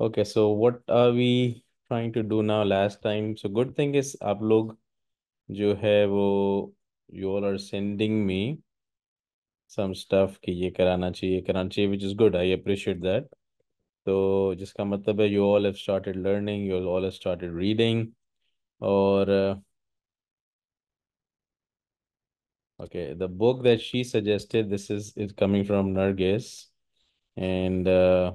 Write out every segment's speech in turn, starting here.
Okay, so what are we trying to do now last time? So good thing is आप लोग जो you all are sending me some stuff ki ये कराना चाहिए कराना which is good I appreciate that So, जिसका मतलब है you all have started learning you all have started reading और okay the book that she suggested this is is coming from Nargis and uh,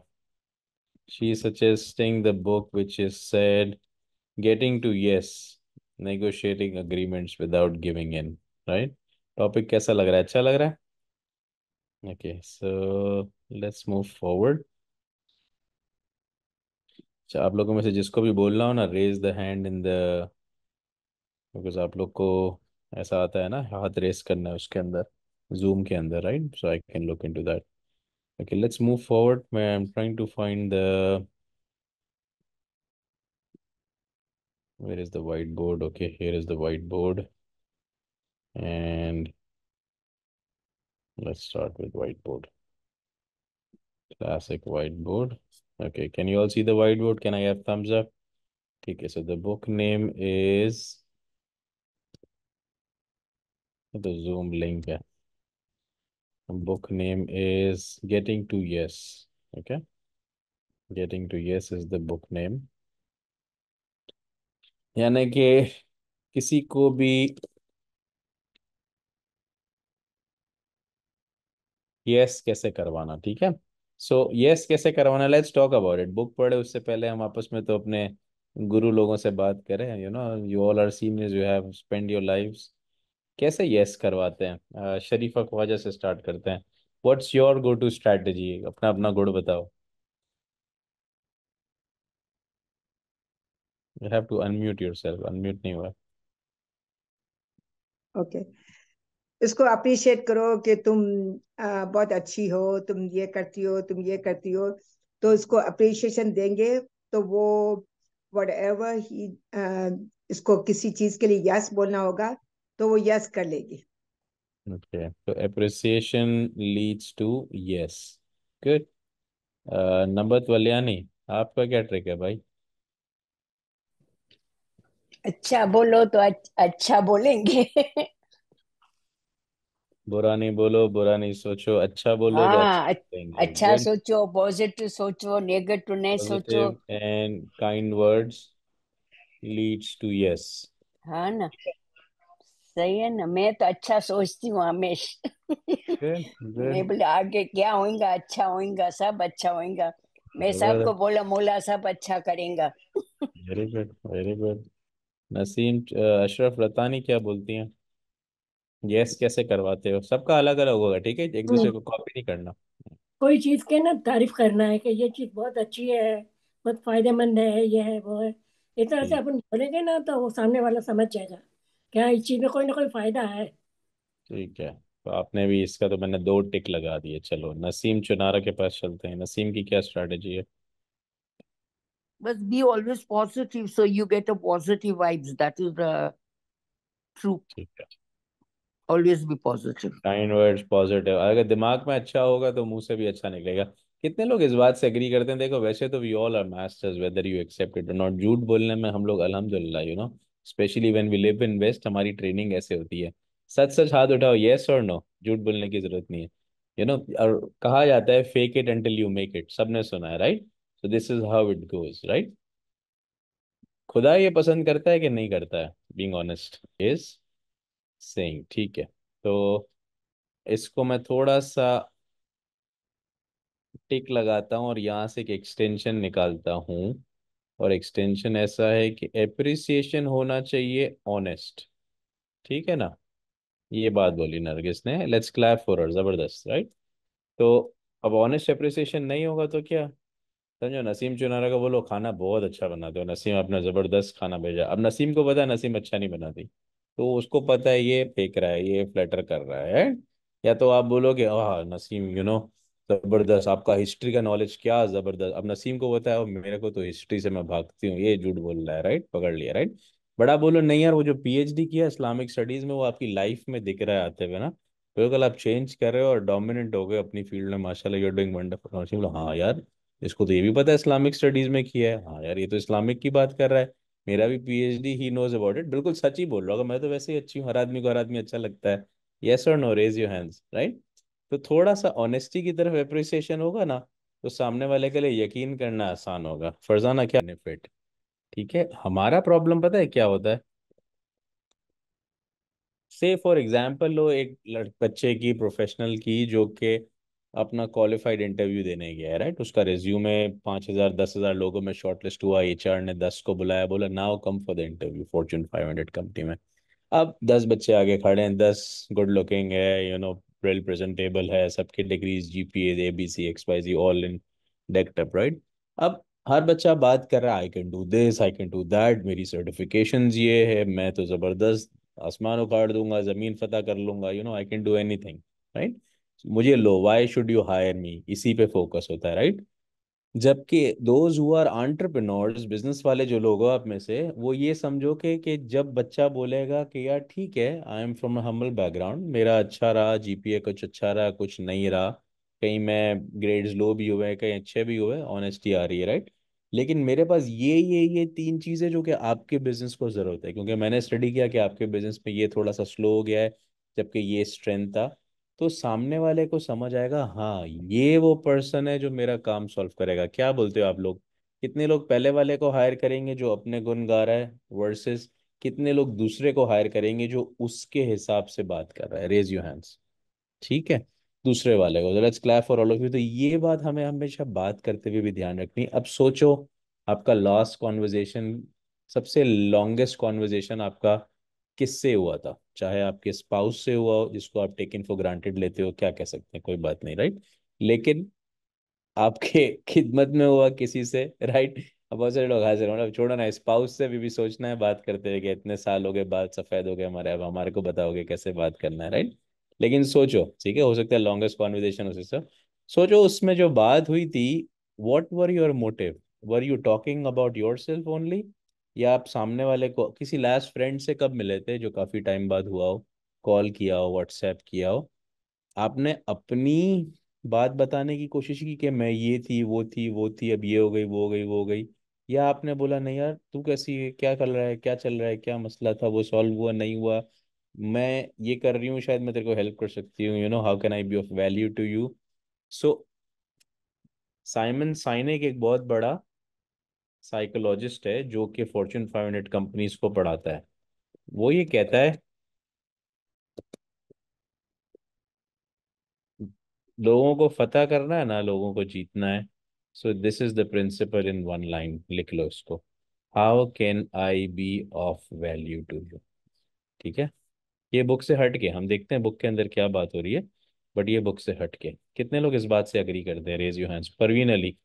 she's suggesting the book which is said getting to yes negotiating agreements without giving in right topic kaisa lag raha acha lag raha okay so let's move forward so aap logo mein se jisko bhi raise the hand in the because aap logo ko aisa aata hai na haath raise karna hai uske andar zoom ke andar right so i can look into that Okay, let's move forward. I'm trying to find the... Where is the whiteboard? Okay, here is the whiteboard. And let's start with whiteboard. Classic whiteboard. Okay, can you all see the whiteboard? Can I have thumbs up? Okay, so the book name is... The Zoom link. book name is Getting to Yes. Okay. Getting to Yes is the book name. यानी कि किसी को भी yes yes कैसे करवाना ठीक है सो so, yes yes कैसे करवाना let's talk about it book पढ़े उससे पहले हम आपस में तो अपने गुरु लोगों से बात करें you know you all are seen is you have spend your lives कैसे यस करवाते हैं शरीफा ख्वाजा से स्टार्ट करते हैं what's your go to strategy अपना अपना गुड़ बताओ you have to unmute yourself unmute नहीं हुआ. Okay Okay. इसको अप्रिशिएट करो कि तुम आ, बहुत अच्छी हो तुम ये करती हो तुम ये करती हो तो इसको अप्रिशिएशन देंगे तो वो वट एवर ही इसको किसी चीज के लिए यस बोलना होगा तो वो यस कर लेगी ओके तो appreciation leads to yes good number Valyani आपका क्या ट्रिक है भाई अच्छा बोलो तो अच्छा बोलेंगे बुरा नहीं बोलो बुरा नहीं सोचो अच्छा बोलो तो हाँ, अच्छा, अच्छा सोचो पॉजिटिव सोचो नेगेटिव नहीं सोचो and kind words leads to yes हाँ ना सही है ना मैं तो अच्छा सोचती हूँ हमेशा मैं बोले आगे क्या होगा अच्छा होगा सब अच्छा होगा मैं सबको बोला मोला सब अच्छा करेगा very good very good Naseem Ashraf Ratani क्या बोलती हैं यस कैसे करवाते हो सबका अलग अलग होगा ठीक है एक दूसरे को कॉपी नहीं करना कोई चीज के ना तारीफ करना है कि ये चीज बहुत अच्छी है बहुत फायदेमंद है ये है वो है इस तरह से अपन बोलेंगे ना तो वो सामने वाला समझ जाएगा क्या इस चीज में कोई ना कोई फायदा है ठीक है तो आपने भी इसका तो मैंने दो टिक लगा दिए चलो नसीम चुनारा के पास चलते हैं नसीम की क्या स्ट्रेटजी है बस be always positive so you get a positive vibes that is the true ठीक है always be positive kind words positive अगर दिमाग में अच्छा होगा तो मुंह से भी अच्छा निकलेगा कितने लोग इस बात से एग्री करते हैं देखो वैसे तो we all are masters whether you accept it or not झूठ बोलने में हम लोग अलहमदुल्ला you know specially when we live in west हमारी ट्रेनिंग ऐसे होती है सच सच हाथ उठाओ येस और नो झूठ बोलने की जरूरत नहीं है यू नो और कहा जाता है fake it until you make it सबने सुना है right so this is how it goes right खुदा ये पसंद करता है कि नहीं करता है बींग ऑनेस्ट इज सेइंग ठीक है तो इसको मैं थोड़ा सा टिक लगाता हूँ और यहाँ से एक एक्सटेंशन निकालता हूँ और एक्सटेंशन ऐसा है कि एप्रिसिएशन होना चाहिए ऑनेस्ट ठीक है ना ये बात हम्म। बोली नरगिस ने लेट्स क्लैप फॉर हर जबरदस्त राइट तो अब ऑनेस्ट एप्रिसिएशन नहीं होगा तो क्या समझो नसीम चुनारा का बोलो खाना बहुत अच्छा बनाते हो नसीम अपना ज़बरदस्त खाना भेजा अब नसीम को पता है नसीम अच्छा नहीं बनाती तो उसको पता है ये फेंक रहा है ये फ्लैटर कर रहा है या तो आप बोलोगे आह नसीम यू नो ज़बरदस्त आपका हिस्ट्री का नॉलेज क्या ज़बरदस्त अब नसीम को बताया मेरे को तो हिस्ट्री से मैं भागती हूँ ये झूठ बोल रहा है राइट पकड़ लिया राइट बड़ा बोलो नहीं यार वो जो पीएचडी किया इस्लामिक स्टडीज़ में वो आपकी लाइफ में दिख रहा है आते हुए ना बिल्कुल आप चेंज कर रहे हो और डोमिनेंट हो गए अपनी फील्ड में माशाल्लाह यू आर डूइंग हाँ यार इसको तो ये भी पता है इस्लामिक स्टडीज़ में किया है हाँ यार ये तो इस्लामिक की बात कर रहा है मेरा भी पीएचडी ही नोज अबाउट इट बिल्कुल सच ही बोल रहा हूँ मैं तो वैसे ही अच्छी हूँ हर आदमी को हर आदमी अच्छा लगता है येस और no raise your hands right तो थोड़ा सा ऑनेस्टी की तरफ अप्रिसिएशन होगा ना तो सामने वाले के लिए यकीन करना आसान होगा फर्जाना क्या बेनिफिट ठीक है हमारा प्रॉब्लम पता है क्या होता है से फॉर एग्जाम्पल लो एक बच्चे की प्रोफेशनल की जो कि अपना क्वालिफाइड इंटरव्यू देने गया है राइट उसका रिज्यूम है पाँच हज़ार दस हज़ार लोगों में शॉर्टलिस्ट हुआ एच ने दस को बुलाया बोला now come for the interview fortune five hundred company में अब दस बच्चे आगे खड़े हैं दस गुड लुकिंग है यू नो वेल प्रेजेंटेबल है सबके degrees GPA A B C X Y Z all in decked up right अब हर बच्चा बात कर रहा है I can do this I can do that मेरी सर्टिफिकेशन ये है मैं तो ज़बरदस्त आसमान उखाड़ दूंगा ज़मीन फतेह कर लूंगा you know I can do anything right मुझे लो why should you hire me इसी पे फोकस होता है राइट right? जबकि those who are entrepreneurs business वाले जो लोग हो आप में से वो ये समझो कि कि जब बच्चा बोलेगा कि यार ठीक है I am from humble background मेरा अच्छा रहा जीपीए कुछ अच्छा रहा कुछ नहीं रहा कहीं मैं ग्रेड्स लो भी हुए कहीं अच्छे भी हुए ऑनेस्टी आ रही है राइट लेकिन मेरे पास ये ये ये तीन चीज़ें जो कि आपके बिजनेस को ज़रूरत है क्योंकि मैंने स्टडी किया कि आपके बिजनेस में ये थोड़ा सा स्लो हो गया है जबकि ये स्ट्रेंथ था तो सामने वाले को समझ आएगा हाँ ये वो पर्सन है जो मेरा काम सॉल्व करेगा क्या बोलते हो आप लोग कितने लोग पहले वाले को हायर करेंगे जो अपने गुण गा रहा है वर्सेस कितने लोग दूसरे को हायर करेंगे जो उसके हिसाब से बात कर रहा है रेज यू हैंड्स ठीक है दूसरे वाले को let's clap for all of you तो ये बात हमें हमेशा बात करते हुए भी ध्यान रखनी अब सोचो आपका लास्ट कॉन्वर्जेशन सबसे लॉन्गेस्ट कॉन्वर्जेशन आपका किससे हुआ था चाहे आपके स्पाउस से हुआ हो जिसको आप टेकिंग फॉर ग्रांटेड लेते हो क्या कह सकते हैं कोई बात नहीं राइट लेकिन आपके खिदमत में हुआ किसी से राइट अब बहुत सारे लोग हाजिर मतलब छोड़ो ना स्पाउस से भी, भी सोचना है बात करते हुए कि इतने साल हो गए बाल सफ़ेद हो गए हमारे अब हमारे को बताओगे कैसे बात करना है राइट लेकिन सोचो ठीक है हो सकता है लॉन्गेस्ट कॉन्वर्जेशन हो सकता सोचो उसमें जो बात हुई थी what were your motive were you talking about yourself only या आप सामने वाले को किसी लास्ट फ्रेंड से कब मिले थे जो काफ़ी टाइम बाद हुआ हो कॉल किया हो व्हाट्सएप किया हो आपने अपनी बात बताने की कोशिश की कि मैं ये थी वो थी वो थी अब ये हो गई वो हो गई वो हो गई या आपने बोला नहीं यार तू कैसी है क्या कर रहा है क्या चल रहा है क्या मसला था वो सॉल्व हुआ नहीं हुआ मैं ये कर रही हूँ शायद मैं तेरे को हेल्प कर सकती हूँ you know how can I be of value to you so Simon Sinek एक बहुत बड़ा साइकोलॉजिस्ट है जो कि फॉर्चून 500 कंपनीज को पढ़ाता है वो ये कहता है लोगों को फतेह करना है ना लोगों को जीतना है so this is the principle in one line लिख लो इसको how can I be of value to you ठीक है ये बुक से हट के हम देखते हैं बुक के अंदर क्या बात हो रही है बट ये बुक से हट के कितने लोग इस बात से अग्री करते हैं raise you hands Parveen Ali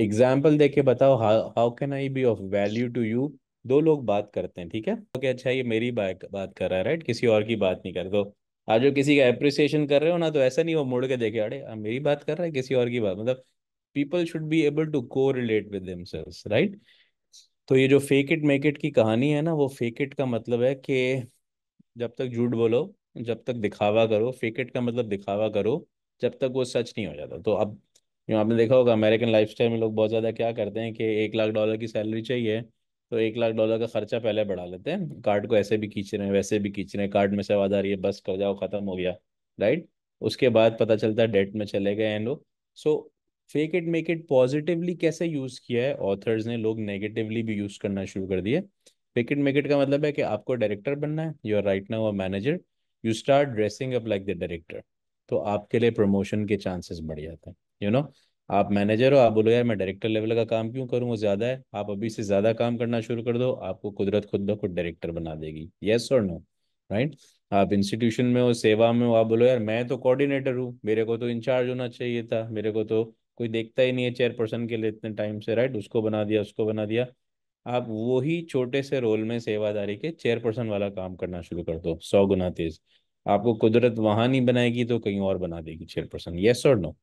example दे के बताओ how can I be of value to you दो लोग बात करते हैं ठीक है ओके अच्छा ये मेरी बात बात कर रहा है राइट किसी और की बात नहीं कर दो तो आज जो किसी का अप्रिसिएशन कर रहे हो ना तो ऐसा नहीं हो मुड़ के देखे अरे हाँ, मेरी बात कर रहा है किसी और की बात मतलब people should be able to को रिलेट विद राइट तो ये जो फेक इट मेक इट की कहानी है ना वो फेक इट का मतलब है कि जब तक झूठ बोलो जब तक दिखावा करो फेक इट का मतलब दिखावा करो जब तक वो सच नहीं हो जाता तो अब क्यों आपने देखा होगा अमेरिकन लाइफस्टाइल में लोग बहुत ज़्यादा क्या करते हैं कि एक लाख डॉलर की सैलरी चाहिए तो एक लाख डॉलर का खर्चा पहले बढ़ा लेते हैं कार्ड को ऐसे भी खींच रहे हैं वैसे भी खींच रहे हैं कार्ड में से आवाज़ आ रही है बस कर जाओ ख़त्म हो गया राइट उसके बाद पता चलता है डेट में चले गए हैं लोग so fake it make it positively कैसे यूज़ किया है ऑथर्स ने लोग नेगेटिवली भी यूज़ करना शुरू कर दिए फेक इट मेक इट का मतलब है कि आपको डायरेक्टर बनना है you are right now a manager you start dressing up like the director तो आपके लिए प्रमोशन के चांसेस बढ़ जाते हैं यू नो आप मैनेजर हो आप बोलो यार मैं डायरेक्टर लेवल का काम क्यों करूँ वो ज्यादा है आप अभी से ज्यादा काम करना शुरू कर दो आपको कुदरत खुद ब खुद डायरेक्टर बना देगी यस और नो राइट आप इंस्टीट्यूशन में हो सेवा में हो आप बोलो यार मैं तो कोऑर्डिनेटर हूँ मेरे को तो इंचार्ज होना चाहिए था मेरे को तो कोई देखता ही नहीं है चेयरपर्सन के लिए इतने टाइम से राइट उसको बना दिया उसको बना दिया आप वही छोटे से रोल में सेवादारी के चेयरपर्सन वाला काम करना शुरू कर दो सौ गुना तेज आपको कुदरत वहां नहीं बनाएगी तो कहीं और बना देगी चेयरपर्सन येस और no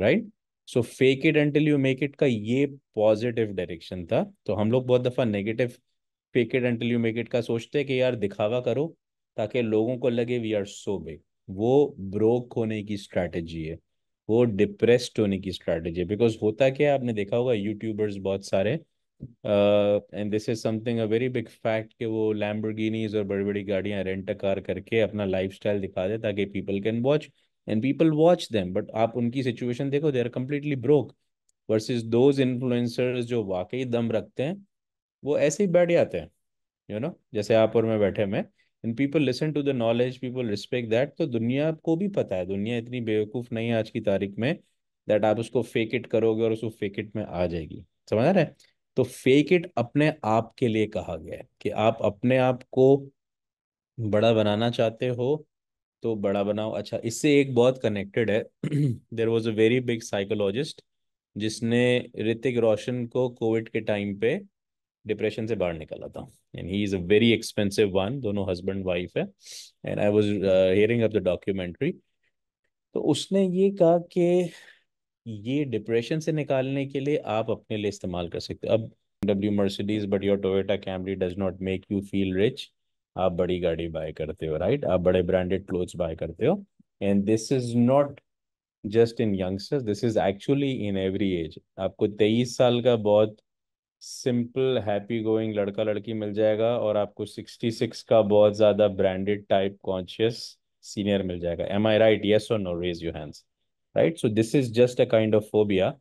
right so fake it until you make it का ये पॉजिटिव डायरेक्शन था तो हम लोग बहुत दफा negative fake it until you make it का सोचते हैं कि यार दिखावा करो ताकि लोगों को लगे वी आर सो बिग वो ब्रोक होने की स्ट्रैटेजी है वो डिप्रेस्ड होने की स्ट्रैटेजी है बिकॉज होता क्या है आपने देखा होगा यूट्यूबर्स बहुत सारे and this is something a very big fact कि वो लैम्बोर्गिनीज और बड़ी बड़ी गाड़ियां रेंट कार करके अपना लाइफस्टाइल दिखा दे ताकि people can watch and people watch them but आप उनकी situation देखो they are completely broke versus those influencers जो वाकई दम रखते हैं वो ऐसे ही बैठ जाते हैं यू you नो know? जैसे आप और मैं बैठे में and people listen to the knowledge people respect that तो दुनिया को भी पता है दुनिया इतनी बेवकूफ़ नहीं है आज की तारीख में दैट आप उसको फेक इट करोगे और उसको फेक इट में आ जाएगी समझ रहे हैं तो फेक इट अपने आप के लिए कहा गया है कि आप अपने आप को बड़ा बनाना चाहते हो तो बड़ा बनाओ अच्छा इससे एक बहुत कनेक्टेड है there was a very big psychologist जिसने ऋतिक रोशन को कोविड के टाइम पे डिप्रेशन से बाहर निकाला था and he is a very expensive one दोनों हस्बैंड वाइफ है and I was hearing of the documentary तो उसने ये कहा कि ये डिप्रेशन से निकालने के लिए आप अपने लिए इस्तेमाल कर सकते हो अब W Mercedes but your Toyota Camry does not make you feel rich आप बड़ी गाड़ी बाय करते हो राइट आप बड़े ब्रांडेड क्लोथ्स बाय करते हो and this is not just in youngsters this is actually in every age आपको तेईस साल का बहुत सिंपल हैप्पी गोइंग लड़का लड़की मिल जाएगा और आपको सिक्सटी सिक्स का बहुत ज्यादा ब्रांडेड टाइप कॉन्शियस सीनियर मिल जाएगा एम आई राइट येस और no raise you hands right so this is just a kind of phobia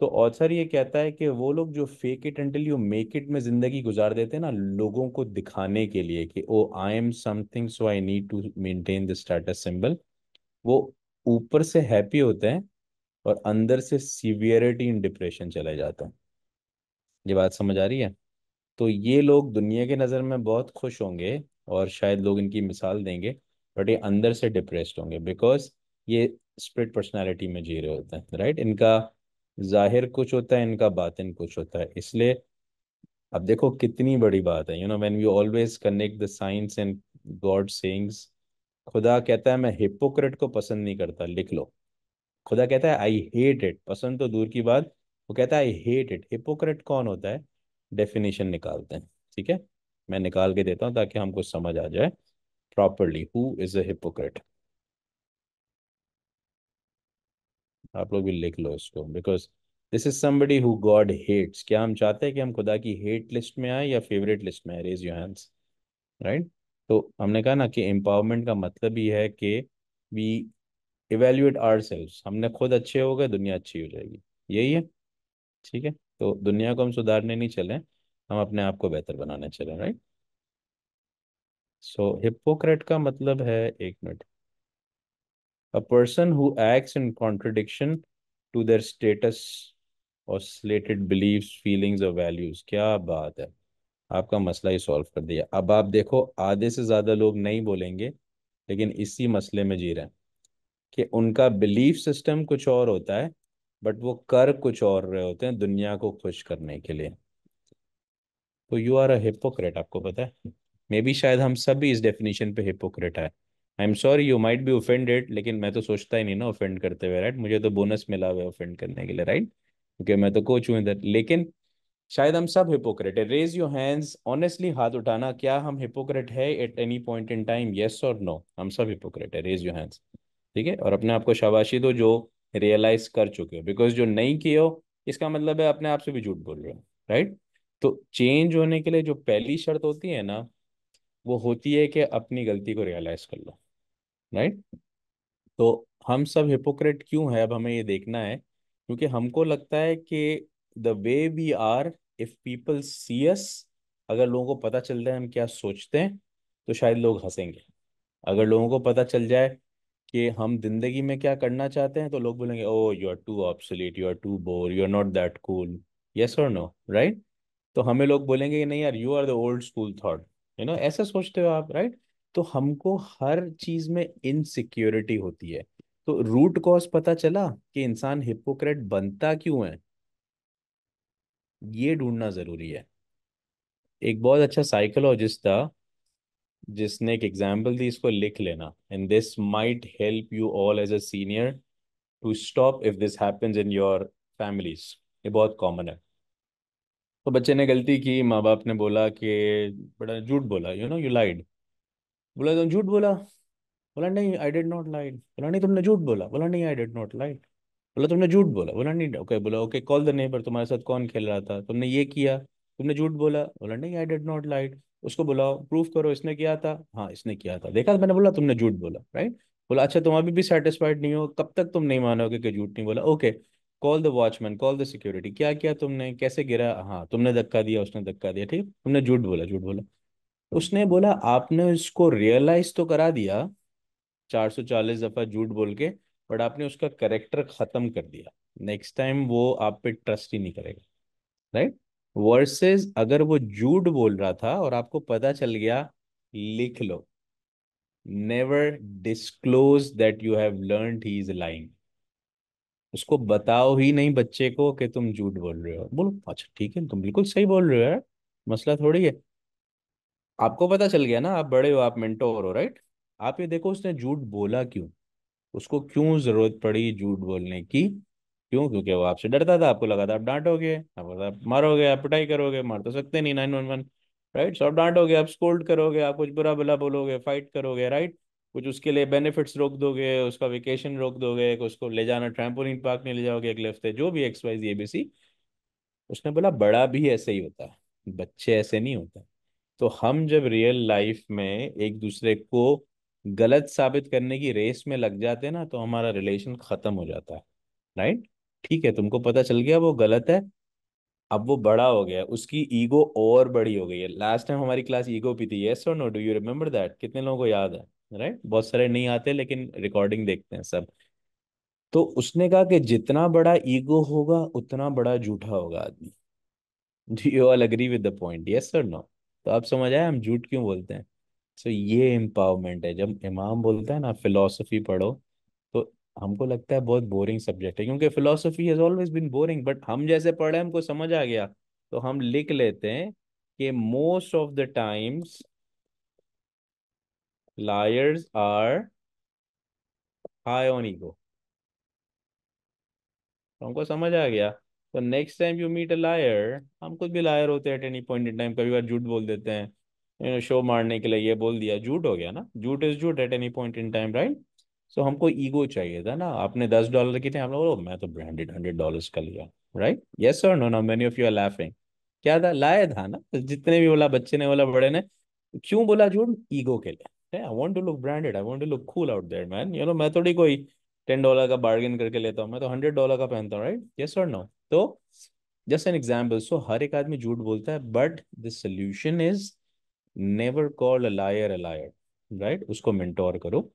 तो ऑथर ये कहता है कि वो लोग जो fake it until you make it में जिंदगी गुजार देते हैं ना लोगों को दिखाने के लिए कि oh I am something so I need to maintain the status symbol वो ऊपर से हैप्पी होते हैं और अंदर से सीवियरिटी इन डिप्रेशन चले जाते हैं ये बात समझ आ रही है तो ये लोग दुनिया के नज़र में बहुत खुश होंगे और शायद लोग इनकी मिसाल देंगे बट ये अंदर से डिप्रेस्ड होंगे बिकॉज ये स्प्रिट पर्सनैलिटी में जी रहे होते हैं राइट इनका जाहिर कुछ होता है इनका बातिन कुछ होता है इसलिए अब देखो कितनी बड़ी बात है you know when we always connect the science and God sayings खुदा कहता है मैं हिपोक्रेट को पसंद नहीं करता लिख लो खुदा कहता है आई हेट इट पसंद तो दूर की बात वो कहता है आई हेट इट हिपोक्रेट कौन होता है डेफिनेशन निकालते हैं ठीक है मैं निकाल के देता हूँ ताकि हमको समझ आ जाए properly who is a hypocrite आप लोग भी लिख लो इसको because this is somebody who God hates क्या हम चाहते हैं कि हम खुदा की हेट लिस्ट में आए या फेवरेट लिस्ट में आए रेज योर हैंड्स राइट तो हमने कहा ना कि एम्पावरमेंट का मतलब ये है कि वी इवेल्यूएट आर सेल्व हमने खुद अच्छे हो गए दुनिया अच्छी हो जाएगी यही है ठीक है तो दुनिया को हम सुधारने नहीं चले हम अपने आप को बेहतर बनाने चले राइट सो हिपोक्रेट का मतलब है एक minute a person who acts in contradiction to their status or slated beliefs feelings or values क्या बात है आपका मसला ही सॉल्व कर दिया अब आप देखो आधे से ज़्यादा लोग नहीं बोलेंगे लेकिन इसी मसले में जी रहे हैं कि उनका बिलीफ सिस्टम कुछ और होता है बट वो कर कुछ और रहे होते हैं दुनिया को खुश करने के लिए तो यू आर अ हिपोक्रेट आपको पता है मे बी शायद हम सब भी इस डेफिनेशन पे हिपोक्रेट है I am sorry you might be offended लेकिन मैं तो सोचता ही नहीं ना ऑफेंड करते हुए राइट मुझे तो बोनस मिला हुआ है ऑफेंड करने के लिए राइट क्योंकि मैं तो कोच हूँ इधर लेकिन शायद हम सब हिपोक्रेट है रेज योर हैंड्स ऑनेस्टली हाथ उठाना क्या हम हिपोक्रेट है at any point in time yes और नो हम सब हिपोक्रेट है रेज योर हैंड्स ठीक है और अपने आप को शाबाशी दो जो रियलाइज कर चुके हो बिकॉज जो नहीं किए हो इसका मतलब है अपने आप से भी झूठ बोल रहे हो राइट तो चेंज होने के लिए जो पहली शर्त होती है ना वो होती है कि अपनी गलती को रियलाइज कर लो राइट तो हम सब हिपोक्रेट क्यों है अब हमें ये देखना है क्योंकि हमको लगता है कि the way we are if people see us अगर लोगों को पता चल जाए हम क्या सोचते हैं तो शायद लोग हंसेंगे अगर लोगों को पता चल जाए कि हम जिंदगी में क्या करना चाहते हैं तो लोग बोलेंगे oh you are too obsolete you are too bore you are not that cool yes और नो राइट तो हमें लोग बोलेंगे नहीं यार you are the old school thought you know ऐसे सोचते हो आप राइट right? तो हमको हर चीज में इनसिक्योरिटी होती है तो रूट कॉज पता चला कि इंसान हिपोक्रेट बनता क्यों है ये ढूंढना जरूरी है एक बहुत अच्छा साइकोलॉजिस्ट था जिसने एक एग्जाम्पल दी इसको लिख लेना and this might help you all as a senior to stop if this happens in your families ये बहुत कॉमन है तो बच्चे ने गलती की माँ बाप ने बोला कि बड़ा झूठ बोला यू नो यू लाइड बोला तुम झूठ बोला बोला नहीं आई डिड नॉट लाइट बोला नहीं तुमने झूठ बोला बोला नहीं आई डिड नॉट लाइट बोला तुमने झूठ बोला बोला नहीं ओके बोला ओके कॉल द नेबर तुम्हारे साथ कौन खेल रहा था तुमने ये किया तुमने झूठ बोला बोला नहीं आई डिड नॉट लाइट उसको बुलाओ प्रूफ करो इसने किया था हाँ इसने किया था देखा मैंने बोला तुमने झूठ बोला राइट बोला अच्छा तुम अभी भी सेटिस्फाइड नहीं हो कब तक तुम नहीं मानोगे कि झूठ नहीं बोला okay call the watchman call the security क्या किया तुमने कैसे गिरा हाँ तुमने धक्का दिया उसने धक्का दिया ठीक तुमने झूठ बोला झूठ बोला उसने बोला आपने इसको रियलाइज तो करा दिया 440 दफा झूठ बोल के बट आपने उसका करेक्टर खत्म कर दिया नेक्स्ट टाइम वो आप पे ट्रस्ट ही नहीं करेगा राइट वर्सेस अगर वो झूठ बोल रहा था और आपको पता चल गया लिख लो never disclose that you have learn he is lying उसको बताओ ही नहीं बच्चे को कि तुम झूठ बोल रहे हो बोलो अच्छा ठीक है तुम बिल्कुल सही बोल रहे हो यार मसला थोड़ी है आपको पता चल गया ना आप बड़े हो आप मेंटोर हो राइट आप ये देखो उसने झूठ बोला क्यों उसको क्यों जरूरत पड़ी झूठ बोलने की क्यों क्योंकि वो आपसे डरता था आपको लगा था आप डांटोगे आप आप मारोगे आप पिटाई करोगे मार तो सकते नहीं nine one one right so आप डांटोगे आप स्कोल्ड करोगे आप कुछ बुरा भला बोलोगे फाइट करोगे राइट कुछ उसके लिए बेनिफिट्स रोक दोगे उसका वेकेशन रोक दोगे उसको ले जाना ट्रैम्पोलिन पार्क में ले जाओगे अगले हफ्ते जो भी एक्स वाई जी एबीसी उसने बोला बड़ा भी ऐसे ही होता है बच्चे ऐसे नहीं होता तो हम जब रियल लाइफ में एक दूसरे को गलत साबित करने की रेस में लग जाते हैं ना तो हमारा रिलेशन खत्म हो जाता है राइट ठीक है तुमको पता चल गया वो गलत है अब वो बड़ा हो गया उसकी ईगो और बड़ी हो गई है लास्ट टाइम हमारी क्लास ईगो पी थी यस और no do you remember that कितने लोगों को याद है राइट बहुत सारे नहीं आते लेकिन रिकॉर्डिंग देखते हैं सब तो उसने कहा कि जितना बड़ा ईगो होगा उतना बड़ा झूठा होगा आदमी do you all agree with the point yes और नो तो आप समझ आए हम झूठ क्यों बोलते हैं सो so, ये एम्पावरमेंट है जब इमाम बोलता है ना फिलोसफी पढ़ो तो हमको लगता है बहुत बोरिंग सब्जेक्ट है क्योंकि philosophy has always been boring but हम जैसे पढ़े हमको समझ आ गया तो हम लिख लेते हैं कि most of the times liars are high on ego हमको समझ आ गया तो next time you meet a liar हम कुछ भी लायर होते हैं at any point in time कभी बार झूठ बोल देते हैं यू नो शो मारने के लिए ये बोल दिया झूठ हो गया ना झूठ इज झूठ at any point in time right so हमको ईगो चाहिए था ना आपने दस डॉलर की थी हम लोग मैं तो ब्रांडेड हंड्रेड डॉलर का लिया राइट यस और no no many of you are laughing क्या था लाया था ना जितने भी बोला बच्चे ने बोला बड़े ने क्यों बोला झूठ ईगो के लिए I want to look branded I want to look cool out there man you know मैं थोड़ी कोई टेन डॉलर का बार्गेन करके लेता हूँ मैं तो हंड्रेड डॉलर का पहनता हूँ राइट यस और no so just an example so हर एक आदमी झूठ बोलता है but the solution is never call a liar a liar right उसको मेंटोर करो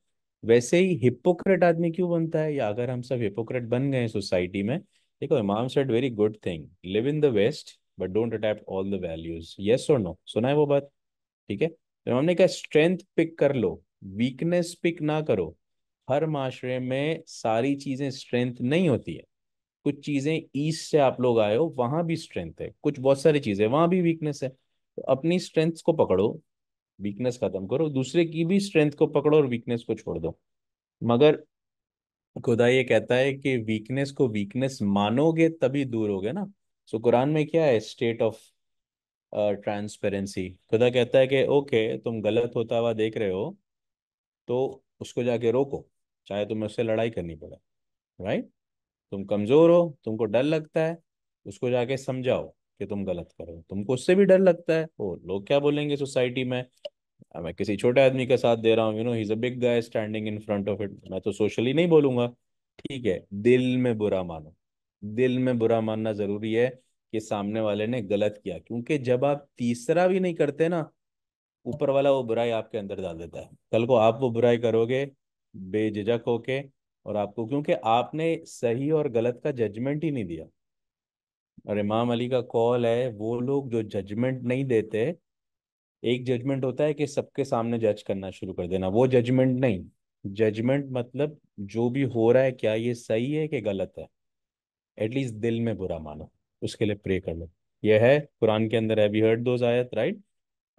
वैसे ही हिपोक्रेट आदमी क्यों बनता है या अगर हम सब हिपोक्रेट बन गए सोसाइटी में देखो इमाम said very good thing live in the west but don't adapt all the values yes और नो सुना है वो बात ठीक है तो हमने कहा स्ट्रेंथ पिक कर लो वीकनेस पिक ना करो हर माशरे में सारी चीज़ें स्ट्रेंथ नहीं होती है कुछ चीज़ें ईस्ट से आप लोग आए हो वहाँ भी स्ट्रेंथ है कुछ बहुत सारी चीज़ें वहाँ भी वीकनेस है तो अपनी स्ट्रेंथ्स को पकड़ो वीकनेस ख़त्म करो दूसरे की भी स्ट्रेंथ को पकड़ो और वीकनेस को छोड़ दो मगर खुदा ये कहता है कि वीकनेस को वीकनेस मानोगे तभी दूर होगे ना सो so, कुरान में क्या है स्टेट ऑफ ट्रांसपेरेंसी खुदा कहता है कि ओके तुम गलत होता हुआ देख रहे हो तो उसको जाके रोको चाहे तुम्हें उससे लड़ाई करनी पड़े राइट तुम कमज़ोर हो तुमको डर लगता है उसको जाके समझाओ कि तुम गलत करो तुमको उससे भी डर लगता है ओ लोग क्या बोलेंगे सोसाइटी में मैं किसी छोटे आदमी का साथ दे रहा हूँ you know he is a big guy standing in front of it मैं तो सोशली नहीं बोलूंगा ठीक है दिल में बुरा मानो दिल में बुरा मानना जरूरी है कि सामने वाले ने गलत किया क्योंकि जब आप तीसरा भी नहीं करते ना ऊपर वाला वो बुराई आपके अंदर डाल देता है कल को आप वो बुराई करोगे बेझिझक होके और आपको क्योंकि आपने सही और गलत का जजमेंट ही नहीं दिया और इमाम अली का कॉल है वो लोग जो जजमेंट नहीं देते एक जजमेंट होता है कि सबके सामने जज करना शुरू कर देना वो जजमेंट नहीं जजमेंट मतलब जो भी हो रहा है क्या ये सही है कि गलत है एटलीस्ट दिल में बुरा मानो उसके लिए प्रे कर लो ये है कुरान के अंदर हैवी हर्ड दोज आयत राइट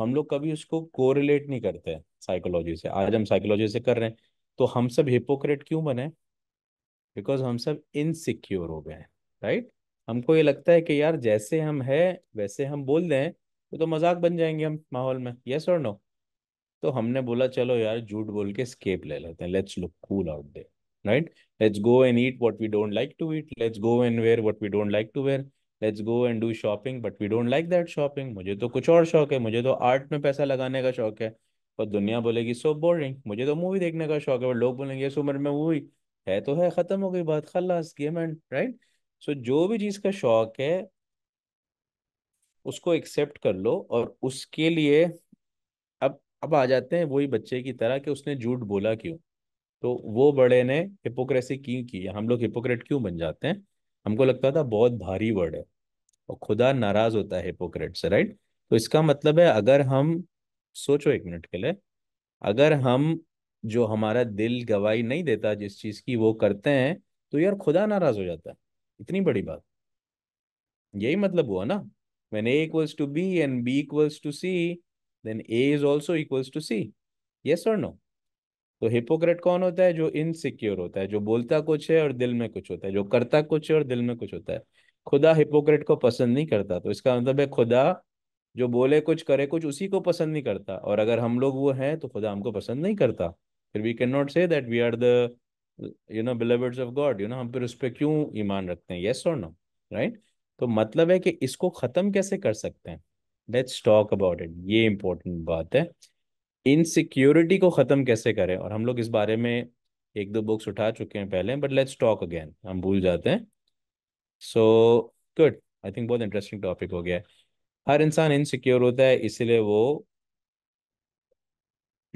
हम लोग कभी उसको कोरिलेट नहीं करते साइकोलॉजी से आज हम साइकोलॉजी से कर रहे हैं तो हम सब हिपोक्रेट क्यों बने बिकॉज हम सब इनसिक्योर हो गए राइट हमको ये लगता है कि यार जैसे हम है वैसे हम बोल दें तो, तो मजाक बन जाएंगे हम माहौल में यस और नो तो हमने बोला चलो यार झूठ बोल के स्केप ले लेते हैं let's look cool out there right let's go and eat what we don't like to eat let's go and wear what we don't like to wear let's go and do shopping but we don't like that shopping मुझे तो कुछ और शौक है मुझे तो art में पैसा लगाने का शौक है पर दुनिया बोलेगी सो बोरिंग मुझे तो मूवी देखने का शौक है पर लोग बोलेंगे इस उम्र में मूवी है तो है ख़त्म हो गई बात खलास गेम एंड राइट सो जो भी चीज़ का शौक है उसको एक्सेप्ट कर लो और उसके लिए अब अब आ जाते हैं वही बच्चे की तरह कि उसने झूठ बोला क्यों तो वो बड़े ने हिपोक्रेसी क्यों की हम लोग हिपोक्रेट क्यों बन जाते हैं हमको लगता था बहुत भारी वर्ड है और खुदा नाराज होता है हिपोक्रेट से राइट तो इसका मतलब है अगर हम सोचो एक मिनट के लिए अगर हम जो हमारा दिल गवाही नहीं देता जिस चीज की वो करते हैं तो यार खुदा नाराज हो जाता है इतनी बड़ी बात यही मतलब हुआ ना when equals to B and B equals to C then A is also equals to C yes और नो तो हिपोक्रेट कौन होता है जो इनसिक्योर होता है जो बोलता कुछ है और दिल में कुछ होता है जो करता कुछ है और दिल में कुछ होता है खुदा हिपोक्रेट को पसंद नहीं करता तो इसका मतलब है खुदा जो बोले कुछ करे कुछ उसी को पसंद नहीं करता और अगर हम लोग वो हैं तो खुदा हमको पसंद नहीं करता फिर we can not say that we are the you know believers of God you know हम फिर उस पर क्यों ईमान रखते हैं येस और नो राइट तो मतलब है कि इसको ख़त्म कैसे कर सकते हैं लेट्स टॉक अबाउट इट ये इम्पोर्टेंट बात है इनसिक्योरिटी को ख़त्म कैसे करें और हम लोग इस बारे में एक दो बुक्स उठा चुके हैं पहले बट लेट्स टॉक अगेन हम भूल जाते हैं सो गुड आई थिंक बहुत इंटरेस्टिंग टॉपिक हो गया है हर इंसान इनसिक्योर होता है इसलिए वो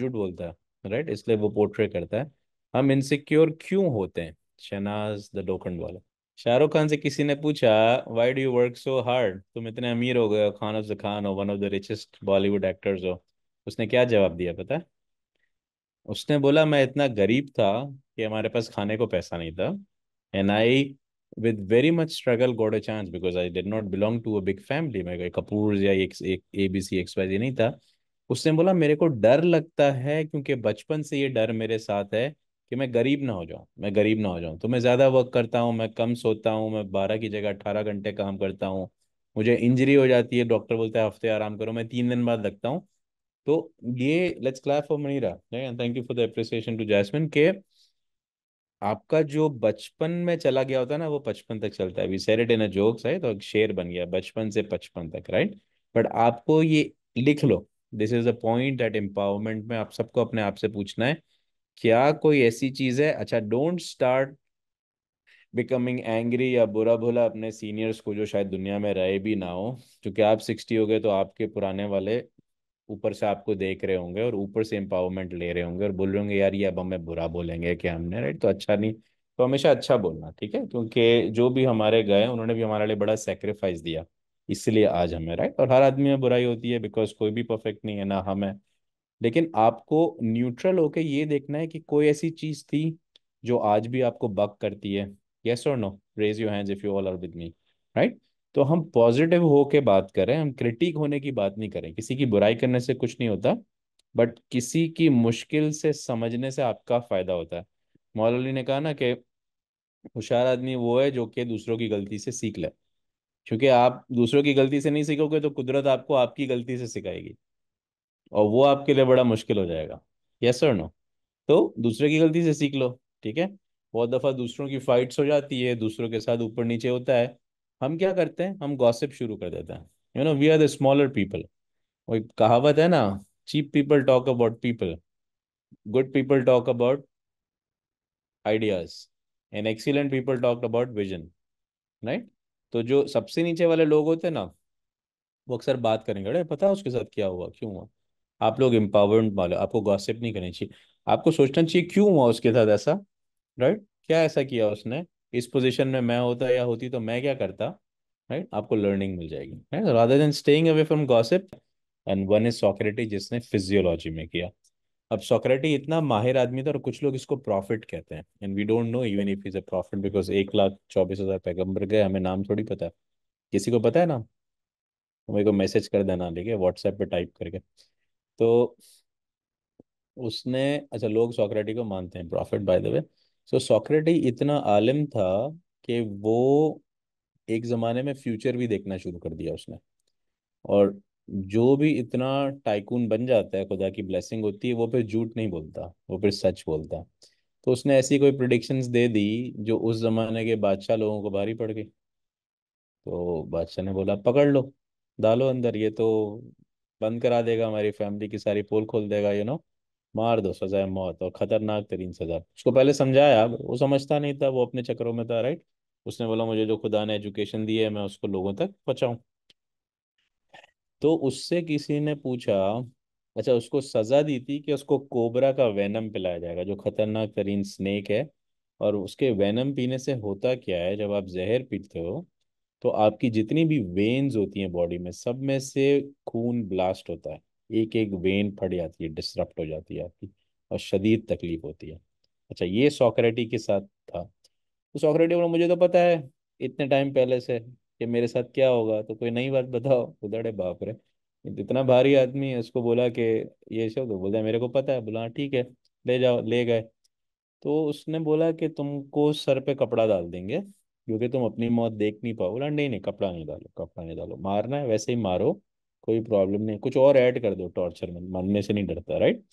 झूठ बोलता है राइट इसलिए वो पोर्ट्रे करता है हम इनसिक्योर क्यों होते हैं शनाज द डोखंड वाला शाहरुख खान से किसी ने पूछा why do you work so hard तुम इतने अमीर हो गए खान ऑफ द खान हो one of the richest Bollywood actors हो उसने क्या जवाब दिया पता है उसने बोला मैं इतना गरीब था कि हमारे पास खाने को पैसा नहीं था and I with very much struggle got a chance because I did not belong to a big family. मैं कपूर या एक एक A B C X Y Z नहीं था उसने बोला मेरे को डर लगता है क्योंकि बचपन से ये डर मेरे साथ है कि मैं गरीब ना हो जाऊँ मैं गरीब ना हो जाऊँ तो मैं ज़्यादा वर्क करता हूँ मैं कम सोता हूँ मैं बारह की जगह अट्ठारह घंटे काम करता हूँ मुझे इंजरी हो जाती है डॉक्टर बोलता है हफ्ते आराम करो मैं तीन दिन बाद लगता हूँ तो ये let's clap for Manira thank you for the appreciation to Jasmine के आपका जो बचपन में चला गया होता है ना वो पचपन तक चलता है वी इन अ जोक्स है तो शेर बन गया बचपन से पचपन तक राइट बट आपको ये लिख लो this is a point that empowerment में आप सबको अपने आप से पूछना है क्या कोई ऐसी चीज है अच्छा डोंट स्टार्ट बिकमिंग एंग्री या बुरा भुला अपने सीनियर्स को जो शायद दुनिया में रहे भी ना हो क्योंकि आप सिक्सटी हो गए तो आपके पुराने वाले ऊपर से आपको देख रहे होंगे और ऊपर से एम्पावरमेंट ले रहे होंगे और बोल रहे होंगे यार ये अब हमें बुरा बोलेंगे कि हमने राइट तो अच्छा नहीं तो हमेशा अच्छा बोलना ठीक है क्योंकि जो भी हमारे गए उन्होंने भी हमारे लिए बड़ा सेक्रीफाइस दिया इसलिए आज हमें राइट और हर आदमी में बुराई होती है बिकॉज कोई भी परफेक्ट नहीं है ना हम है लेकिन आपको न्यूट्रल होके ये देखना है कि कोई ऐसी चीज थी जो आज भी आपको बक करती है येस और no raise you hands if you all are with me right तो हम पॉजिटिव हो के बात करें हम क्रिटिक होने की बात नहीं करें किसी की बुराई करने से कुछ नहीं होता बट किसी की मुश्किल से समझने से आपका फायदा होता है मौलवी ने कहा ना कि होशियार आदमी वो है जो कि दूसरों की गलती से सीख ले क्योंकि आप दूसरों की गलती से नहीं सीखोगे तो कुदरत आपको आपकी गलती से सिखाएगी और वो आपके लिए बड़ा मुश्किल हो जाएगा यस और नो तो दूसरे की गलती से सीख लो ठीक है बहुत दफ़ा दूसरों की फाइट्स हो जाती है दूसरों के साथ ऊपर नीचे होता है हम क्या करते हैं हम गॉसिप शुरू कर देते हैं you know we are the smaller people वो कहावत है ना cheap people talk about people good people talk about ideas and excellent people talk about vision right तो जो सबसे नीचे वाले लोग होते हैं ना वो अक्सर बात करेंगे अरे पता है उसके साथ क्या हुआ क्यों हुआ आप लोग एम्पावर्ड वाले आपको गॉसिप नहीं करनी चाहिए आपको सोचना चाहिए क्यों हुआ उसके साथ ऐसा राइट क्या ऐसा किया उसने इस पोजिशन में मैं होता या होती तो मैं क्या करता राइट right? आपको लर्निंग मिल जाएगी right rather than staying away from gossip and one is Socrates जिसने फिजियोलॉजी में किया अब सॉक्रेटी इतना माहिर आदमी था और कुछ लोग इसको प्रॉफिट कहते हैं and we don't know even if is a profit because एक लाख चौबीस हजार पैगम्बर गए हमें नाम थोड़ी पता है किसी को पता है नाम तो मेरे को मैसेज कर देना लेके व्हाट्सएप पे टाइप करके तो उसने अच्छा लोग सॉक्रेटी को मानते हैं profit by the way so Socrates इतना आलिम था कि वो एक ज़माने में फ्यूचर भी देखना शुरू कर दिया उसने और जो भी इतना टाइकून बन जाता है खुदा की ब्लेसिंग होती है वो फिर झूठ नहीं बोलता वो फिर सच बोलता तो उसने ऐसी कोई प्रडिक्शन दे दी जो उस ज़माने के बादशाह लोगों को भारी पड़ गई तो बादशाह ने बोला पकड़ लो डालो अंदर ये तो बंद करा देगा हमारी फैमिली की सारी पोल खोल देगा यू नो मार दो सजाए मौत और खतरनाक तरीन सजा उसको पहले समझाया वो समझता नहीं था वो अपने चक्रों में था राइट उसने बोला मुझे जो खुदा ने एजुकेशन दी है मैं उसको लोगों तक पहुँचाऊँ तो उससे किसी ने पूछा अच्छा उसको सजा दी थी कि उसको कोबरा का वैनम पिलाया जाएगा जो खतरनाक तरीन स्नेक है और उसके वैनम पीने से होता क्या है जब आप जहर पीते हो तो आपकी जितनी भी वेन्स होती हैं बॉडी में सब में से खून ब्लास्ट होता है एक एक वेन फट जाती है डिस्टरप्ट हो जाती है आपकी और शदीद तकलीफ होती है अच्छा ये सोक्रेटी के साथ था तो सोक्रेटी मुझे तो पता है इतने टाइम पहले से कि मेरे साथ क्या होगा तो कोई नई बात बताओ उधड़े बाप रे तो इतना भारी आदमी है उसको बोला कि ये शब्द तो बोलता है मेरे को पता है बोला हाँ, ठीक है ले जाओ ले गए तो उसने बोला कि तुमको सर पे कपड़ा डाल देंगे क्योंकि तुम अपनी मौत देख नहीं पाओ बोला नहीं नहीं कपड़ा नहीं डालो कपड़ा नहीं डालो मारना है वैसे ही मारो कोई प्रॉब्लम नहीं कुछ और ऐड कर दो टॉर्चर में मरने से नहीं डरता राइट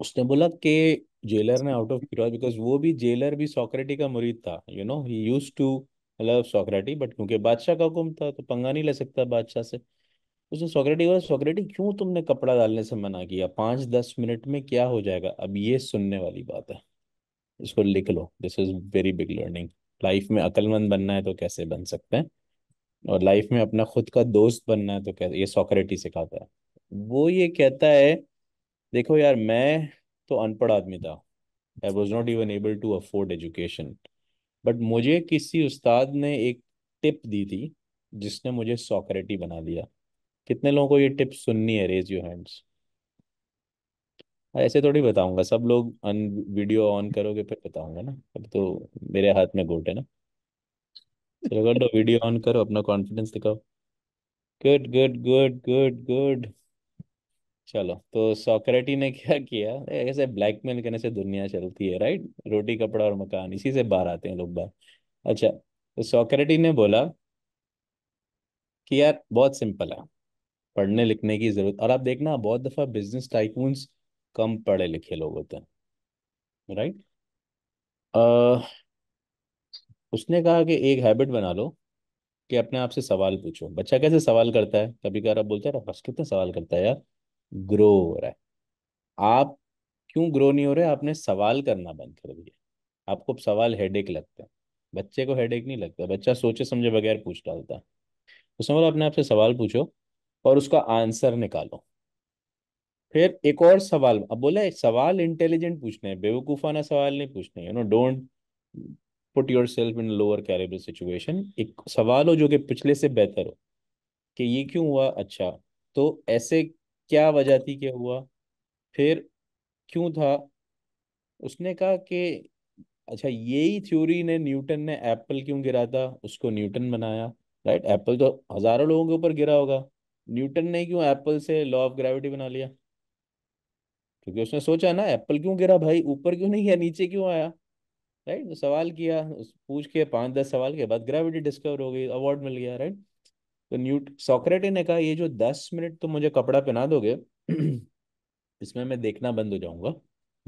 उसने बोला कि जेलर ने आउट ऑफ क्यूरियोसिटी बिकॉज वो भी जेलर भी सोक्रेटी का मुरीद था you know he use to मतलब सोक्रेटी बट क्योंकि बादशाह का हुक्म था तो पंगा नहीं ले सकता बादशाह से उसने सोक्रेटी बोला सोक्रेटी क्यों तुमने कपड़ा डालने से मना किया पाँच दस मिनट में क्या हो जाएगा अब ये सुनने वाली बात है इसको लिख लो this is very big learning life में अकलमंद बनना है तो कैसे बन सकते हैं और लाइफ में अपना खुद का दोस्त बनना है तो कहता ये सोक्रेटी सिखाता है वो ये कहता है देखो यार मैं तो अनपढ़ आदमी था I was not even able to afford education but मुझे किसी उस्ताद ने एक टिप दी थी जिसने मुझे सॉक्रेटी बना दिया कितने लोगों को ये टिप सुननी है रेज योर हैंड्स ऐसे थोड़ी बताऊंगा सब लोग अन वीडियो ऑन करोगे फिर बताऊंगा ना अब तो मेरे हाथ में गोट है ना रिकॉर्ड दो वीडियो ऑन करो अपना कॉन्फिडेंस दिखाओ good good good good good चलो तो सोक्रेटी ने क्या किया ऐसे ब्लैकमेल करने से दुनिया चलती है राइट रोटी कपड़ा और मकान इसी से बाहर आते हैं लोग बाहर अच्छा तो सोक्रेटी ने बोला कि यार बहुत सिंपल है पढ़ने लिखने की जरूरत और आप देखना बहुत दफा बिजनेस टाइकून्स कम पढ़े लिखे लोग होते हैं राइट अः उसने कहा कि एक हैबिट बना लो कि अपने आप से सवाल पूछो बच्चा कैसे सवाल करता है कभी कह रहा बोलते हैं बस कितने सवाल करता है यार ग्रो हो रहा है आप क्यों ग्रो नहीं हो रहे आपने सवाल करना बंद कर दिया आपको सवाल हेडेक लगता है बच्चे को हेडेक नहीं लगता बच्चा सोचे समझे बगैर पूछ डालता है उसने बोला अपने आप से सवाल पूछो और उसका आंसर निकालो फिर एक और सवाल अब बोला सवाल इंटेलिजेंट पूछने हैं बेवकूफाना सवाल नहीं पूछने you know don't put yourself in lower curable situation एक सवाल हो जो कि पिछले से बेहतर हो कि ये क्यों हुआ अच्छा तो ऐसे क्या वजह थी क्या हुआ फिर क्यों था उसने कहा कि अच्छा यही थ्योरी ने न्यूटन ने एप्पल क्यों गिरा था उसको न्यूटन बनाया राइट एप्पल तो हजारों लोगों के ऊपर गिरा होगा न्यूटन ने क्यों एप्पल से लॉ ऑफ ग्रेविटी बना लिया क्योंकि उसने सोचा ना एप्पल क्यों गिरा भाई ऊपर क्यों नहीं गया नीचे क्यों आया राइट तो सवाल किया उस पूछ के पाँच दस सवाल के बाद ग्रेविटी डिस्कवर हो गई अवार्ड मिल गया राइट तो न्यूट सॉक्रेटी ने कहा ये जो दस मिनट तुम मुझे कपड़ा पहना दोगे इसमें मैं देखना बंद हो जाऊंगा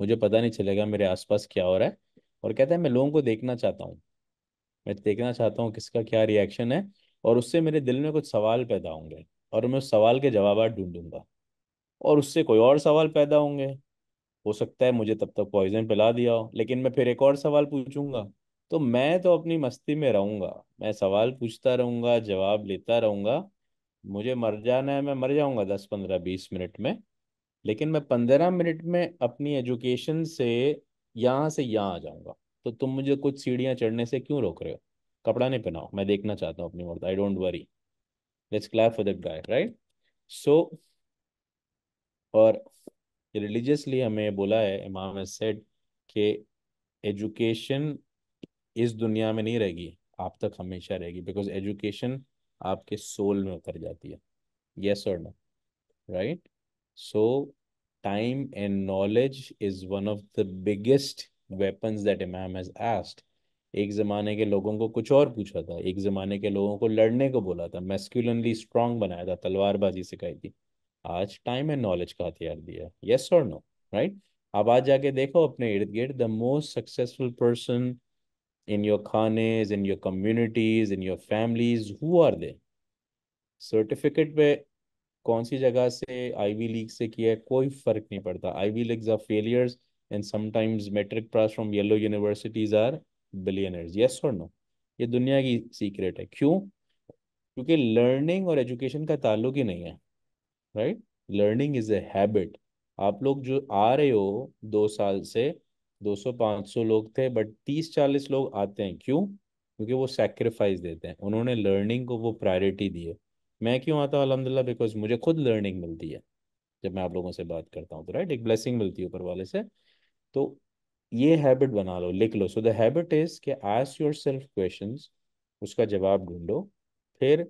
मुझे पता नहीं चलेगा मेरे आसपास क्या हो रहा है और कहता है मैं लोगों को देखना चाहता हूँ मैं देखना चाहता हूँ किसका क्या रिएक्शन है और उससे मेरे दिल में कुछ सवाल पैदा होंगे और मैं उस सवाल के जवाब ढूंढूंगा और उससे कोई और सवाल पैदा होंगे हो सकता है मुझे तब तक पॉइजन पिला दिया हो लेकिन मैं फिर एक और सवाल पूछूंगा तो मैं तो अपनी मस्ती में रहूंगा मैं सवाल पूछता रहूंगा जवाब लेता रहूंगा मुझे मर जाना है मैं मर जाऊंगा दस पंद्रह बीस मिनट में लेकिन मैं पंद्रह मिनट में अपनी एजुकेशन से यहाँ से यहाँ आ जाऊंगा तो तुम मुझे कुछ सीढ़ियाँ चढ़ने से क्यों रोक रहे हो कपड़ा नहीं पहनाओ मैं देखना चाहता हूँ अपनी औरत I don't worry let's clap for that guy right so और कि रिलीजियसली हमें बोला है इमाम सेड कि एजुकेशन इस दुनिया में नहीं रहेगी आप तक हमेशा रहेगी बिकॉज एजुकेशन आपके सोल में उतर जाती है यस और no right so time and knowledge is one of the biggest weapon that imam has asked एक ज़माने के लोगों को कुछ और पूछा था एक ज़माने के लोगों को लड़ने को बोला था मेस्कुलनली स्ट्रांग बनाया था तलवारबाजी सिखाई थी आज टाइम एंड नॉलेज का हथियार दिया यस और नो राइट अब आज जाके देखो अपने इर्द गिर्द the most successful person in your खानेज in your communities in your families who are they certificate पे कौन सी जगह से आईवी लीग से किया है कोई फर्क नहीं पड़ता Ivy Leagues are failures and sometimes matric pass from yellow universities are billionaires yes और नो ये दुनिया की सीक्रेट है क्यों क्योंकि लर्निंग और एजुकेशन का ताल्लुक ही नहीं है right learning is a habit आप लोग जो आ रहे हो दो साल से 200-500 लोग थे बट 30-40 लोग आते हैं क्यों क्योंकि वो सेक्रीफाइस देते हैं उन्होंने लर्निंग को वो प्रायोरिटी दी है मैं क्यों आता हूँ अलहमदिल्ला बिकॉज मुझे खुद लर्निंग मिलती है जब मैं आप लोगों से बात करता हूँ तो राइट एक ब्लेसिंग मिलती है ऊपर वाले से तो ये हैबिट बना लो लिख लो सो द हैबिट इज के आस्क योर सेल्फ क्वेश्चन उसका जवाब ढूंढो फिर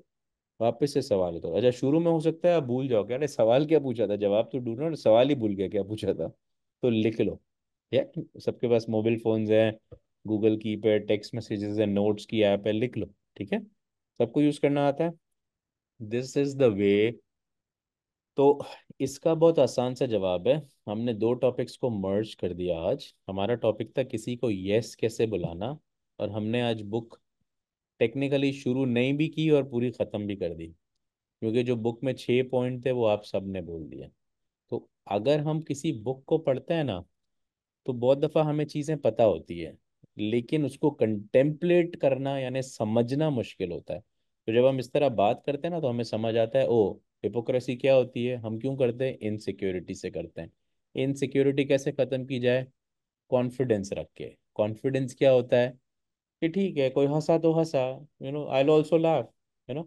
वापस से सवाल होता अच्छा शुरू में हो सकता है आप भूल जाओगे अरे सवाल क्या पूछा था जवाब तो ढूंढो ना सवाल ही भूल गया क्या पूछा था तो लिख लो या सबके पास मोबाइल फोन है गूगल की पे टेक्स्ट मैसेजेस है नोट्स की ऐप है लिख लो ठीक है सबको यूज करना आता है दिस इज द वे तो इसका बहुत आसान सा जवाब है हमने दो टॉपिक्स को मर्ज कर दिया आज हमारा टॉपिक था किसी को यस कैसे बुलाना और हमने आज बुक टेक्निकली शुरू नहीं भी की और पूरी ख़त्म भी कर दी क्योंकि जो बुक में छः पॉइंट थे वो आप सब ने बोल दिया तो अगर हम किसी बुक को पढ़ते हैं ना तो बहुत दफ़ा हमें चीज़ें पता होती है लेकिन उसको कंटेम्पलेट करना यानी समझना मुश्किल होता है तो जब हम इस तरह बात करते हैं ना तो हमें समझ आता है ओ हिपोक्रेसी क्या होती है हम क्यों करते हैं इनसिक्योरिटी से करते हैं इनसिक्योरिटी कैसे ख़त्म की जाए कॉन्फिडेंस रख के कॉन्फिडेंस क्या होता है कि ठीक है कोई हंसा तो हंसा you know I also laugh you know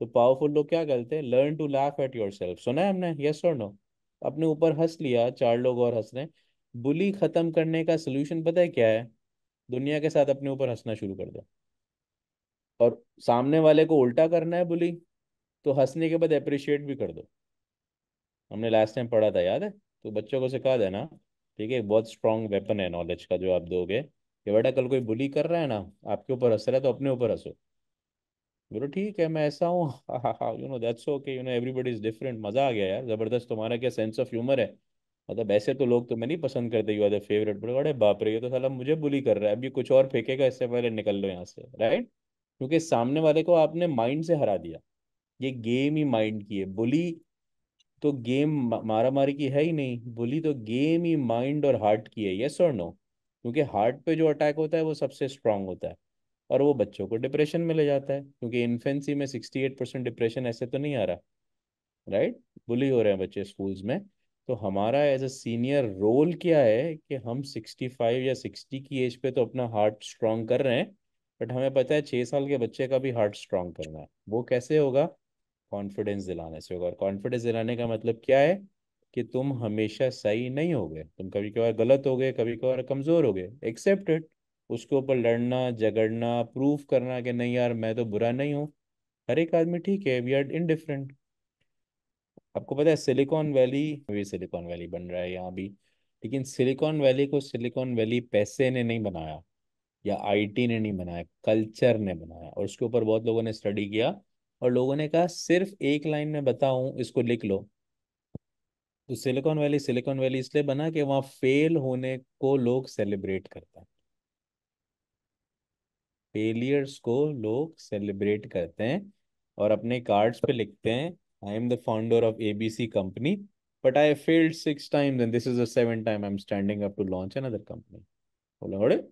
तो पावरफुल लोग क्या करते हैं learn to laugh at yourself सुना है हमने यस और नो अपने ऊपर हंस लिया चार लोग और हंस रहे बुली खत्म करने का सोल्यूशन पता है क्या है दुनिया के साथ अपने ऊपर हंसना शुरू कर दो और सामने वाले को उल्टा करना है बुली तो हंसने के बाद अप्रिशिएट भी कर दो हमने लास्ट टाइम पढ़ा था याद है तो बच्चों को सिखा देना ठीक है बहुत स्ट्रॉन्ग वेपन है नॉलेज का जो आप दोगे कि बेटा कल कोई बुली कर रहा है ना आपके ऊपर हंस रहा है तो अपने ऊपर हंसो बोलो ठीक है मैं ऐसा हूँ you know that's okay you know everybody is different मज़ा आ गया यार ज़बरदस्त तुम्हारा क्या सेंस ऑफ ह्यूमर है मतलब ऐसे तो लोग तुम्हें नहीं पसंद करते यू आर द फेवरेट बोले अरे बाप रे ये तो साला मुझे बुली कर रहा है अभी कुछ और फेंकेगा इससे पहले निकल लो यहाँ से राइट क्योंकि सामने वाले को आपने माइंड से हरा दिया ये गेम ही माइंड की है बुली तो गेम मारा मारी की है ही नहीं बुली तो गेम ही माइंड और हार्ट की है यस और नो क्योंकि हार्ट पे जो अटैक होता है वो सबसे स्ट्रांग होता है और वो बच्चों को डिप्रेशन में ले जाता है क्योंकि इन्फेंसी में सिक्सटी एट परसेंट डिप्रेशन ऐसे तो नहीं आ रहा राइट बुली हो रहे हैं बच्चे स्कूल्स में तो हमारा एज अ सीनियर रोल क्या है कि हम सिक्सटी फाइव या सिक्सटी की एज पे तो अपना हार्ट स्ट्रांग कर रहे हैं बट हमें पता है छः साल के बच्चे का भी हार्ट स्ट्रांग करना है वो कैसे होगा कॉन्फिडेंस दिलाने से होगा और कॉन्फिडेंस दिलाने का मतलब क्या है कि तुम हमेशा सही नहीं हो गए तुम कभी कभार गलत हो गए कभी कभार कमजोर हो गए एक्सेप्ट इट उसके ऊपर लड़ना झगड़ना प्रूफ करना कि नहीं यार मैं तो बुरा नहीं हूँ हर एक आदमी ठीक है वी आर इनडिफरेंट आपको पता है सिलिकॉन वैली अभी सिलिकॉन वैली बन रहा है यहाँ भी लेकिन सिलिकॉन वैली को सिलिकॉन वैली पैसे ने नहीं बनाया या आईटी ने नहीं बनाया कल्चर ने बनाया और उसके ऊपर बहुत लोगों ने स्टडी किया और लोगों ने कहा सिर्फ एक लाइन में बताऊं इसको लिख लो तो सिलिकॉन वैली सिलिकॉन वैली इसलिए बना कि वहां फेल होने को लोग सेलिब्रेट करते हैं फेलियर्स को लोग सेलिब्रेट करते हैं और अपने कार्ड्स पे लिखते हैं I am the founder of ABC company but I failed six times and this is the seven time I am standing up to launch another company बोले अरे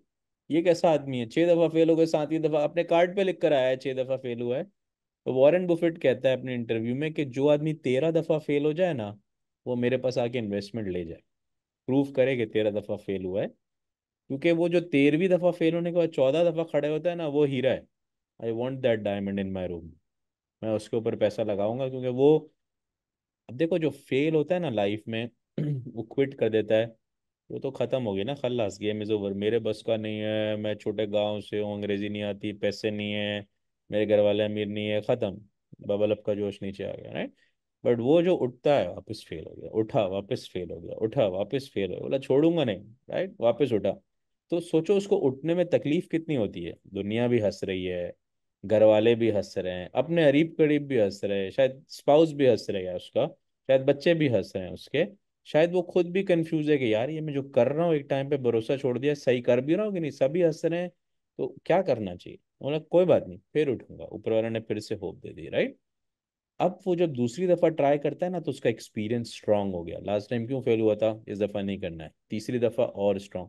ये कैसा आदमी है छह दफा फेल हो गए सातवीं दफा अपने कार्ड पे लिख कर आया है छह दफा फेल हुआ है तो वॉरेन बुफेट कहता है अपने इंटरव्यू में कि जो आदमी तेरह दफा फेल हो जाए ना वो मेरे पास आके इन्वेस्टमेंट ले जाए प्रूफ करे कि तेरह दफ़ा फेल हुआ है क्योंकि वो जो तेरहवीं दफ़ा फेल होने के बाद चौदह दफ़ा खड़े होता है ना वो हीरा है I want that diamond in my room मैं उसके ऊपर पैसा लगाऊंगा क्योंकि वो अब देखो जो फेल होता है ना लाइफ में वो क्विट कर देता है वो तो ख़त्म हो गई ना खल्लास गेम इज़ ओवर मेरे बस का नहीं है मैं छोटे गांव से हूँ अंग्रेज़ी नहीं आती पैसे नहीं है मेरे घर वाले अमीर नहीं है ख़त्म बबल का जोश नीचे आ गया राइट बट वो जो उठता है वापस फेल हो गया उठा वापस फेल हो गया उठा वापस फेल हो गया बोला छोड़ूंगा नहीं राइट वापस उठा तो सोचो उसको उठने में तकलीफ कितनी होती है दुनिया भी हंस रही है घर वाले भी हंस रहे हैं अपने अरीब करीब भी हंस रहे हैं शायद स्पाउस भी हंस रहे हैं उसका शायद बच्चे भी हंस रहे हैं उसके शायद वो खुद भी कंफ्यूज है कि यार ये मैं जो कर रहा हूँ एक टाइम पे भरोसा छोड़ दिया सही कर भी रहा हूँ कि नहीं सभी हंस रहे हैं तो क्या करना चाहिए बोला कोई बात नहीं फिर उठूंगा ऊपर वाले ने फिर से होप दे दी राइट अब वो जब दूसरी दफ़ा ट्राई करता है ना तो उसका एक्सपीरियंस स्ट्रांग हो गया लास्ट टाइम क्यों फेल हुआ था इस दफ़ा नहीं करना है तीसरी दफ़ा और स्ट्रांग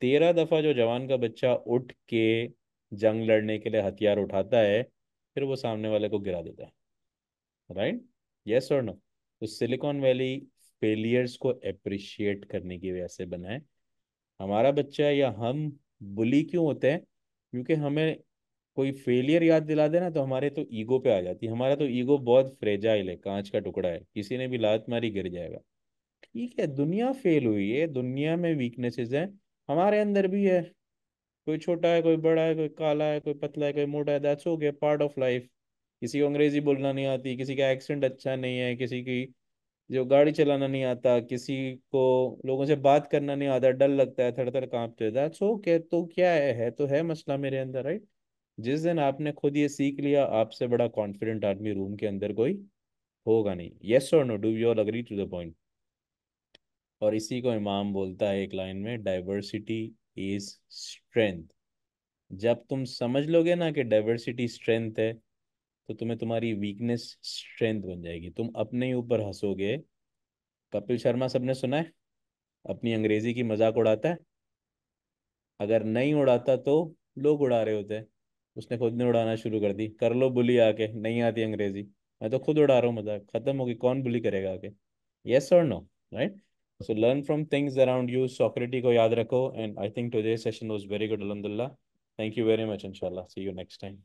तेरह दफ़ा जो जवान का बच्चा उठ के जंग लड़ने के लिए हथियार उठाता है फिर वो सामने वाले को गिरा देता है राइट यस और नो तो सिलिकॉन वैली फेलियर्स को अप्रिशिएट करने की वजह से बना है हमारा बच्चा या हम बुली क्यों होते हैं क्योंकि हमें कोई फेलियर याद दिला देना तो हमारे तो ईगो पे आ जाती है हमारा तो ईगो बहुत फ्रेजाइल है कांच का टुकड़ा है किसी ने भी लात मारी गिर जाएगा ठीक है दुनिया फेल हुई है दुनिया में वीकनेसेस हैं हमारे अंदर भी है कोई छोटा है कोई बड़ा है कोई काला है कोई पतला है कोई मोटा है that's okay part of life किसी को अंग्रेजी बोलना नहीं आती किसी का एक्सेंट अच्छा नहीं है किसी की जो गाड़ी चलाना नहीं आता किसी को लोगों से बात करना नहीं आता डर लगता है थर थर कांपते हैं दैट्स ओके तो क्या है, है तो है मसला मेरे अंदर राइट right? जिस दिन आपने खुद ये सीख लिया आपसे बड़ा कॉन्फिडेंट आदमी रूम के अंदर कोई होगा नहीं येस और no do you all agree to the point और इसी को इमाम बोलता है एक लाइन में डाइवर्सिटी इज स्ट्रेंथ जब तुम समझ लोगे ना कि डाइवर्सिटी स्ट्रेंथ है तो तुम्हें तुम्हारी वीकनेस स्ट्रेंथ बन जाएगी तुम अपने ही ऊपर हंसोगे कपिल शर्मा सबने सुना है अपनी अंग्रेजी की मजाक उड़ाता है अगर नहीं उड़ाता तो लोग उड़ा रहे होते हैं उसने खुद ने उड़ाना शुरू कर दी कर लो बुली आके नहीं आती अंग्रेजी मैं तो खुद उड़ा रहा हूँ मजाक खत्म होगी कौन बुली करेगा आके येस और no right so learn from things around you Socrates को याद रखो and I think today session was very good अलहमदुल्ला थैंक यू वेरी मच इनशाला सी यू नेक्स्ट टाइम